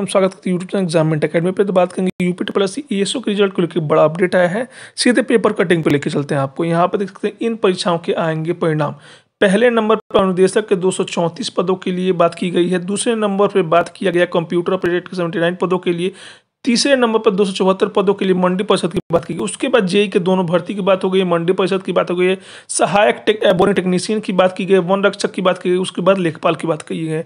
हम स्वागत करते हैं यूट्यूब चैनल एग्जामिनेट अकेडमी पे तो बात करेंगे UP T plus C E e के रिजल्ट को लेकर बड़ा अपडेट आया है सीधे पेपर कटिंग पे लेके चलते हैं आपको यहाँ पर देख सकते हैं इन परीक्षाओं के आएंगे परिणाम पहले नंबर पर अनुदेशक के दो पदों के लिए बात की गई है दूसरे नंबर पर बात किया गया कंप्यूटर ऑपरेटर के सेवेंटी पदों के लिए तीसरे नंबर पर दो पदों के लिए मंडी परिषद की बात की गई उसके बाद जेई के दोनों भर्ती की बात हो गई मंडी परिषद की बात हो गई सहायक टेक एबोनिक टेक्नीशियन की बात की गई वन रक्षक की बात की गई उसके बाद लेखपाल की बात की गई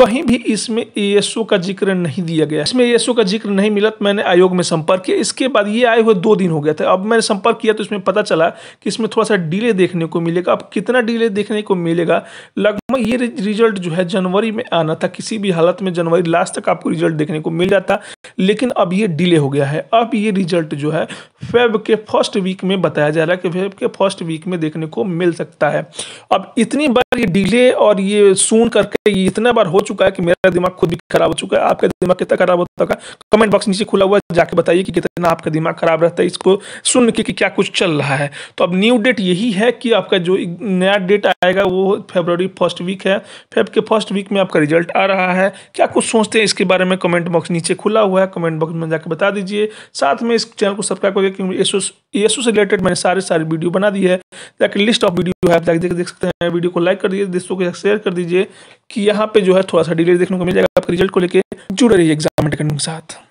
कहीं भी इसमें यीशु का जिक्र नहीं दिया गया इसमें यीशु का जिक्र नहीं मिला तो मैंने आयोग में संपर्क किया इसके बाद ये आए हुए दो दिन हो गया था अब मैंने संपर्क किया तो इसमें पता चला कि इसमें थोड़ा सा डिले देखने को मिलेगा अब कितना डिले देखने को मिलेगा लगभग ये रिजल्ट जो है जनवरी में आना था किसी भी हालत में जनवरी लास्ट तक आपको रिजल्ट देखने को मिल जाता लेकिन अब ये डिले हो गया है अब ये रिजल्ट जो है फेब के फर्स्ट वीक में बताया जा रहा है कि फेब के फर्स्ट वीक में देखने को मिल सकता है अब इतनी बार ये डिले और ये सुन करके ये इतना बार हो चुका है कि मेरा दिमाग खुद भी खराब हो चुका है आपका दिमाग कितना खराब होता है कमेंट बॉक्स नीचे खुला हुआ है जाके बताइए कि कितना आपका दिमाग खराब रहता है इसको सुन के कि क्या कुछ चल रहा है तो अब न्यू डेट यही है कि आपका जो नया डेट आएगा वो फेब्रवरी फर्स्ट वीक है फेब के फर्स्ट वीक में आपका रिजल्ट आ रहा है क्या कुछ सोचते हैं इसके बारे में कमेंट बॉक्स नीचे खुला हुआ है कमेंट बॉक्स में जाकर बता दीजिए साथ में इस चैनल को सब्सक्राइब करिए क्योंकि येसु से रिलेटेड मैंने सारे सारे वीडियो बना दी है जाकर लिस्ट ऑफ वीडियो है जाकर देख देख सकते हैं वीडियो को लाइक कर दीजिए दोस्तों को शेयर कर दीजिए कि यहाँ पे जो है थोड़ा सा डिले देखने को मिल जाएगा आपके रिजल्ट को लेकर जुड़े रहिए एग्जाम के साथ